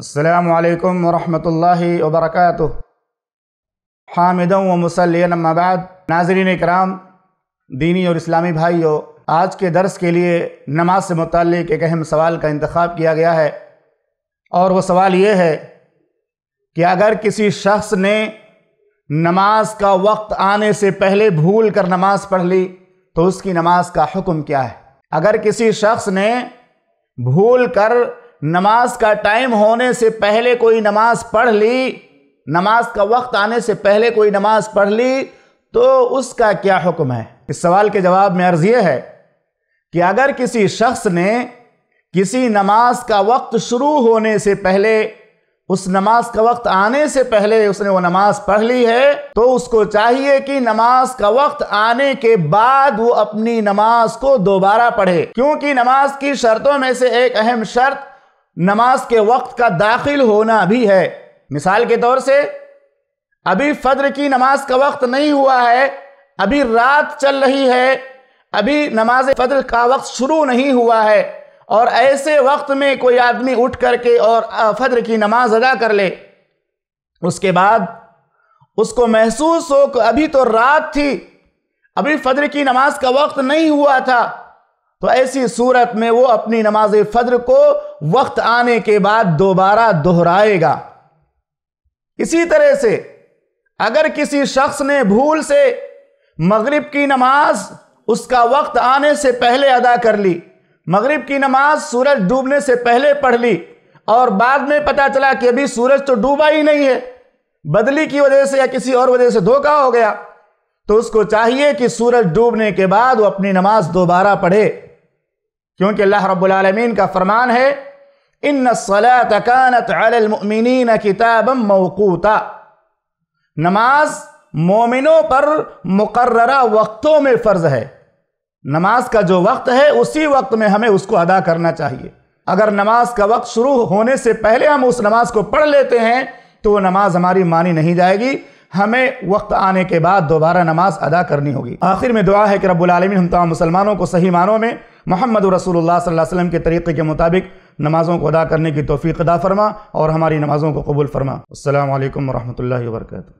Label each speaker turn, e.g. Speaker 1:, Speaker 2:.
Speaker 1: अल्लाम वरहि वबरक हामिद व मुसलिन मबाद नाजरीन कराम दीनी और इस्लामी भाइयों आज के दर्स के लिए नमाज से मुतल एक अहम सवाल का इंतखब किया गया है और वह सवाल ये है कि अगर किसी शख्स ने नमाज का वक्त आने से पहले भूल कर नमाज पढ़ ली तो उसकी नमाज का हुक्म क्या है अगर किसी शख्स ने भूल कर नमाज का टाइम होने से पहले कोई नमाज पढ़ ली नमाज का वक्त आने से पहले कोई नमाज पढ़ ली तो उसका क्या हुक्म है इस सवाल के जवाब में अर्ज यह है कि अगर किसी शख्स ने किसी नमाज का वक्त शुरू होने से पहले उस नमाज का वक्त आने से पहले उसने वो नमाज पढ़ ली है तो उसको चाहिए कि नमाज का वक्त आने के बाद वो अपनी नमाज को दोबारा पढ़े क्योंकि नमाज की शर्तों में से एक अहम शर्त नमाज के वक्त का दाखिल होना भी है मिसाल के तौर से अभी फज्र की नमाज का वक्त नहीं हुआ है अभी रात चल रही है अभी नमाज फज्र का वक्त शुरू नहीं हुआ है और ऐसे वक्त में कोई आदमी उठ करके और फज्र की नमाज अदा कर ले उसके बाद उसको महसूस हो कि अभी तो रात थी अभी फज्र की नमाज का वक्त नहीं हुआ था तो ऐसी सूरत में वो अपनी नमाज फज्र को वक्त आने के बाद दोबारा दोहराएगा इसी तरह से अगर किसी शख्स ने भूल से मगरिब की नमाज उसका वक्त आने से पहले अदा कर ली मगरिब की नमाज सूरज डूबने से पहले पढ़ ली और बाद में पता चला कि अभी सूरज तो डूबा ही नहीं है बदली की वजह से या किसी और वजह से धोखा हो गया तो उसको चाहिए कि सूरज डूबने के बाद वो अपनी नमाज दोबारा पढ़े क्योंकि अल्लाह रब्लमीन का फरमान है इन सलातकानत किताब मौकूता नमाज मोमिनों पर मुकर्रा वक्तों में फ़र्ज है नमाज का जो वक्त है उसी वक्त में हमें उसको अदा करना चाहिए अगर नमाज का वक्त शुरू होने से पहले हम उस नमाज को पढ़ लेते हैं तो वह नमाज हमारी मानी नहीं जाएगी हमें वक्त आने के बाद दोबारा नमाज अदा करनी होगी आखिर में दुआ है कि रब्बुल हम तमाम मुसलमानों को सही मानों में मोहम्मद रसूल वसम के तरीक़े के मुताबिक नमाज़ों को अदा करने की तोफ़ी अदा फरमा और हमारी नमाज़ों को कबूल फरमा अल्लाम वरहमल वर्का